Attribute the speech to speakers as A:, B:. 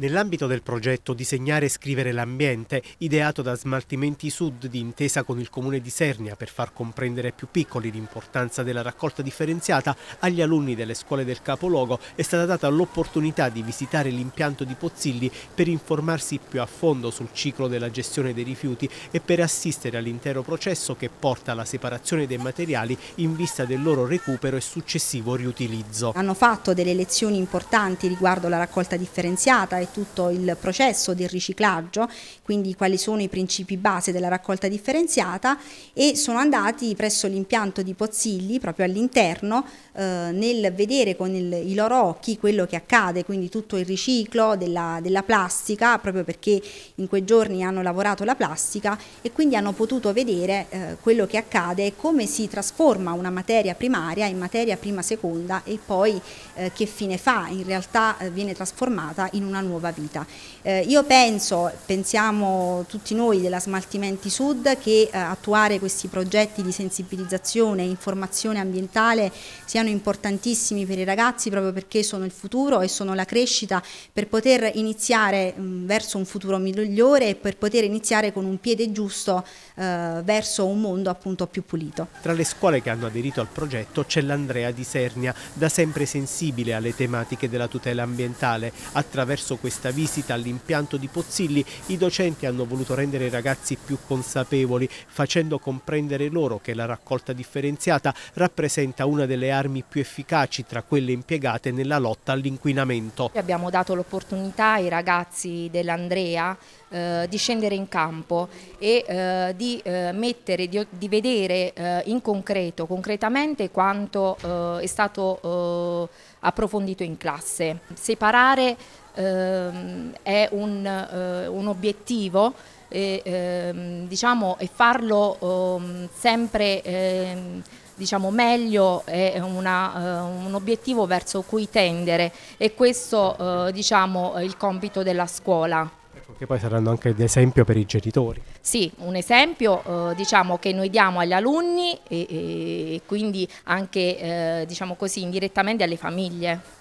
A: Nell'ambito del progetto Disegnare e scrivere l'ambiente, ideato da Smaltimenti Sud di intesa con il comune di Sernia per far comprendere ai più piccoli l'importanza della raccolta differenziata, agli alunni delle scuole del capoluogo è stata data l'opportunità di visitare l'impianto di Pozzilli per informarsi più a fondo sul ciclo della gestione dei rifiuti e per assistere all'intero processo che porta alla separazione dei materiali in vista del loro recupero e successivo riutilizzo.
B: Hanno fatto delle lezioni importanti riguardo la raccolta differenziata e tutto il processo del riciclaggio, quindi quali sono i principi base della raccolta differenziata e sono andati presso l'impianto di Pozzilli, proprio all'interno, eh, nel vedere con il, i loro occhi quello che accade, quindi tutto il riciclo della, della plastica, proprio perché in quei giorni hanno lavorato la plastica e quindi hanno potuto vedere eh, quello che accade e come si trasforma una materia primaria in materia prima seconda e poi eh, che fine fa, in realtà eh, viene trasformata in una nuova nuova vita. Eh, io penso, pensiamo tutti noi della Smaltimenti Sud, che eh, attuare questi progetti di sensibilizzazione e informazione ambientale siano importantissimi per i ragazzi proprio perché sono il futuro e sono la crescita per poter iniziare mh, mm, verso un futuro migliore e per poter iniziare con un piede giusto eh, verso un mondo appunto più pulito.
A: Tra le scuole che hanno aderito al progetto c'è l'Andrea di Sernia, da sempre sensibile alle tematiche della tutela ambientale. Attraverso questo questa visita all'impianto di Pozzilli i docenti hanno voluto rendere i ragazzi più consapevoli, facendo comprendere loro che la raccolta differenziata rappresenta una delle armi più efficaci tra quelle impiegate nella lotta all'inquinamento. Abbiamo
C: dato l'opportunità ai ragazzi dell'Andrea eh, di scendere in campo e eh, di eh, mettere, di, di vedere eh, in concreto, concretamente quanto eh, è stato eh, approfondito in classe. Separare ehm, è un, eh, un obiettivo e, ehm, diciamo, e farlo ehm, sempre ehm, diciamo, meglio è una, uh, un obiettivo verso cui tendere e questo uh, diciamo, è il compito della scuola.
A: Ecco, che poi saranno anche di esempio per i genitori.
C: Sì, un esempio eh, diciamo, che noi diamo agli alunni e, e quindi anche eh, diciamo così, indirettamente alle famiglie.